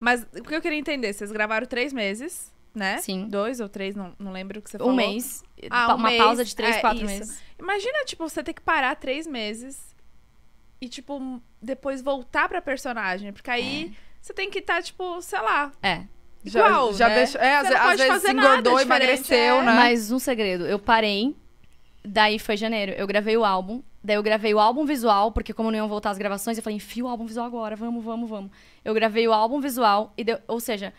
Mas o que eu queria entender, vocês gravaram três meses, né? Sim. Dois ou três, não, não lembro o que você falou. Um mês. Ah, um uma mês, pausa de três, é, quatro isso. meses. Imagina, tipo, você ter que parar três meses e, tipo, depois voltar pra personagem. Porque aí é. você tem que estar, tá, tipo, sei lá. É. Igual, já, né? deixou. É, você às, às vezes engordou, emagreceu, é. né? Mas um segredo, eu parei, daí foi janeiro. Eu gravei o álbum Daí eu gravei o álbum visual, porque como não iam voltar as gravações, eu falei, enfio o álbum visual agora, vamos, vamos, vamos. Eu gravei o álbum visual, e deu, ou seja,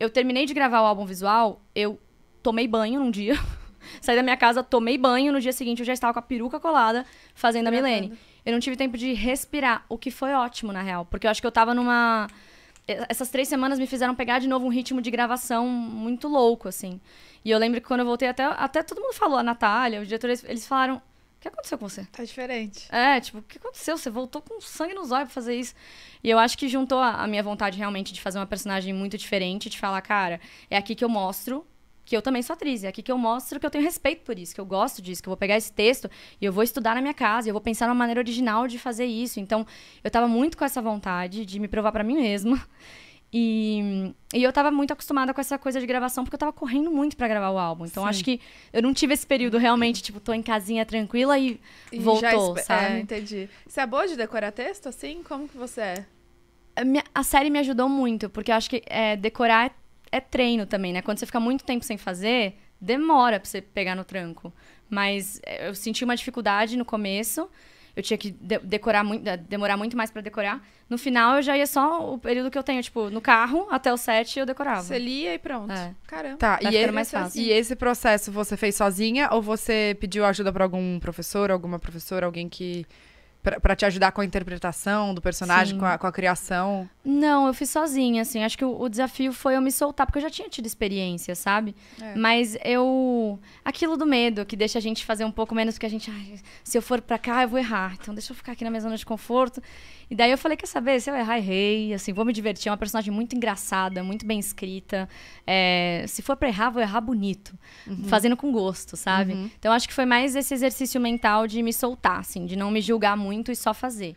eu terminei de gravar o álbum visual, eu tomei banho num dia, saí da minha casa, tomei banho, no dia seguinte eu já estava com a peruca colada, fazendo Gravando. a Milene. Eu não tive tempo de respirar, o que foi ótimo, na real, porque eu acho que eu tava numa... Essas três semanas me fizeram pegar de novo um ritmo de gravação muito louco, assim. E eu lembro que quando eu voltei, até, até todo mundo falou, a Natália, os diretores, eles falaram que aconteceu com você? Tá diferente. É, tipo, o que aconteceu? Você voltou com sangue nos olhos pra fazer isso. E eu acho que juntou a, a minha vontade realmente de fazer uma personagem muito diferente, de falar, cara, é aqui que eu mostro que eu também sou atriz. É aqui que eu mostro que eu tenho respeito por isso, que eu gosto disso, que eu vou pegar esse texto e eu vou estudar na minha casa, eu vou pensar numa maneira original de fazer isso. Então, eu tava muito com essa vontade de me provar para mim mesma e, e, eu tava muito acostumada com essa coisa de gravação, porque eu tava correndo muito para gravar o álbum. Então Sim. acho que eu não tive esse período realmente, tipo, tô em casinha tranquila e, e voltou, é, sabe? É, entendi. Você é boa de decorar texto, assim? Como que você é? A, minha, a série me ajudou muito, porque eu acho que é, decorar é, é treino também, né? Quando você fica muito tempo sem fazer, demora pra você pegar no tranco. Mas é, eu senti uma dificuldade no começo eu tinha que de decorar muito, demorar muito mais para decorar. No final, eu já ia só o período que eu tenho, tipo, no carro, até o set, eu decorava. Você lia e pronto. É. Caramba. Tá, e, mais fácil. e esse processo você fez sozinha ou você pediu ajuda para algum professor, alguma professora, alguém que para te ajudar com a interpretação do personagem, com a, com a, criação? Não, eu fiz sozinha, assim. Acho que o, o, desafio foi eu me soltar, porque eu já tinha tido experiência, sabe? É. Mas eu. Aquilo do medo, que deixa a gente fazer um pouco menos, que a gente. Ai, se eu for para cá, eu vou errar. Então deixa eu ficar aqui na minha zona de conforto. E daí eu falei: quer saber? Se eu errar, errei. Assim, vou me divertir. É uma personagem muito engraçada, muito bem escrita. É, se for pra errar, vou errar bonito. Uhum. Fazendo com gosto, sabe? Uhum. Então acho que foi mais esse exercício mental de me soltar, assim, de não me julgar muito muito e só fazer.